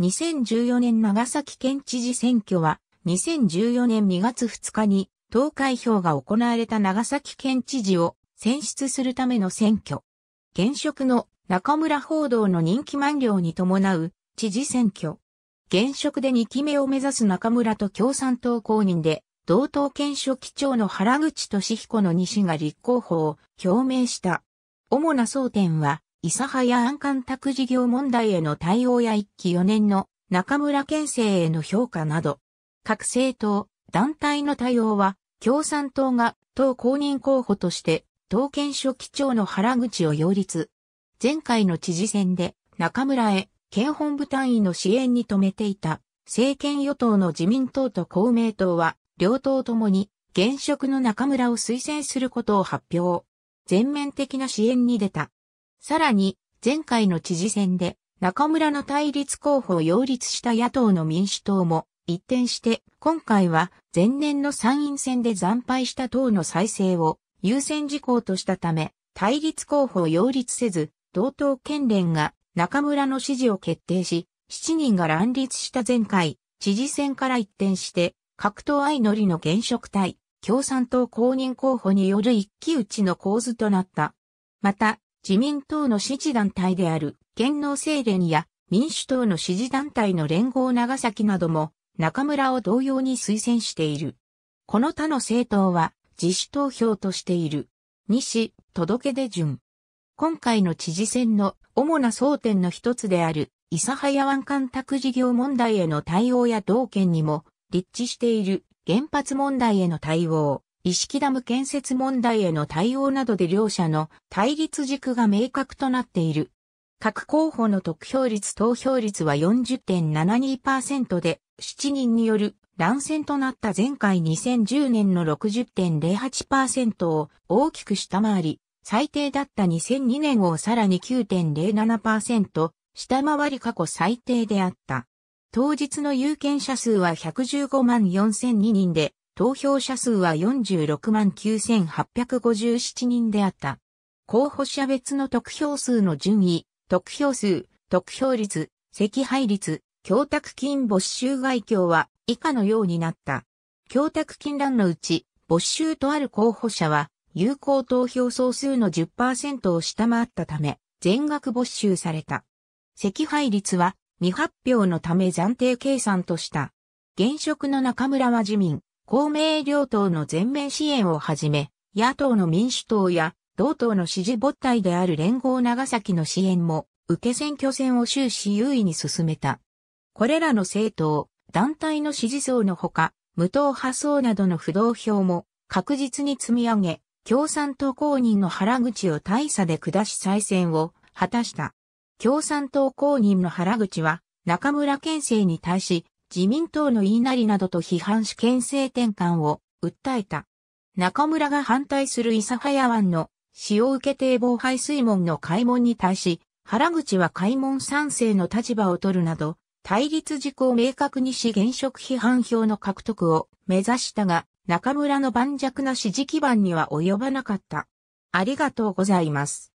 2014年長崎県知事選挙は、2014年2月2日に投開票が行われた長崎県知事を選出するための選挙。現職の中村報道の人気満了に伴う知事選挙。現職で2期目を目指す中村と共産党公認で、同党県書記長の原口俊彦の西が立候補を表明した。主な争点は、諫早安官託事業問題への対応や一期4年の中村県政への評価など、各政党、団体の対応は、共産党が党公認候補として、党検書記長の原口を擁立。前回の知事選で中村へ県本部単位の支援に止めていた政権与党の自民党と公明党は両党ともに現職の中村を推薦することを発表。全面的な支援に出た。さらに、前回の知事選で中村の対立候補を擁立した野党の民主党も一転して今回は前年の参院選で惨敗した党の再生を優先事項としたため対立候補を擁立せず同党県連が中村の支持を決定し7人が乱立した前回知事選から一転して各党相乗りの現職対共産党公認候補による一騎打ちの構図となった。また、自民党の支持団体である、県能政連や民主党の支持団体の連合長崎なども、中村を同様に推薦している。この他の政党は、自主投票としている。西、届出順。今回の知事選の主な争点の一つである、諫早湾干拓事業問題への対応や同県にも、立地している原発問題への対応。意識ダム建設問題への対応などで両者の対立軸が明確となっている。各候補の得票率投票率は40.72%で、7人による乱戦となった前回2010年の60.08%を大きく下回り、最低だった2002年をさらに9.07%下回り過去最低であった。当日の有権者数は115万4002人で、投票者数は46万9857人であった。候補者別の得票数の順位、得票数、得票率、赤配率、供託金没収外境は以下のようになった。供託金欄のうち、没収とある候補者は、有効投票総数の10%を下回ったため、全額没収された。赤配率は未発表のため暫定計算とした。現職の中村は自民、公明両党の全面支援をはじめ、野党の民主党や同党の支持母体である連合長崎の支援も、受け選挙戦を終始優位に進めた。これらの政党、団体の支持層のほか、無党派層などの不動票も確実に積み上げ、共産党公認の原口を大差で下し再選を果たした。共産党公認の原口は中村県政に対し自民党の言いなりなどと批判し県政転換を訴えた。中村が反対する諫早湾の使用受け堤防排水門の開門に対し、原口は開門賛成の立場を取るなど、対立事項を明確にし現職批判票の獲得を目指したが、中村の盤石な支持基盤には及ばなかった。ありがとうございます。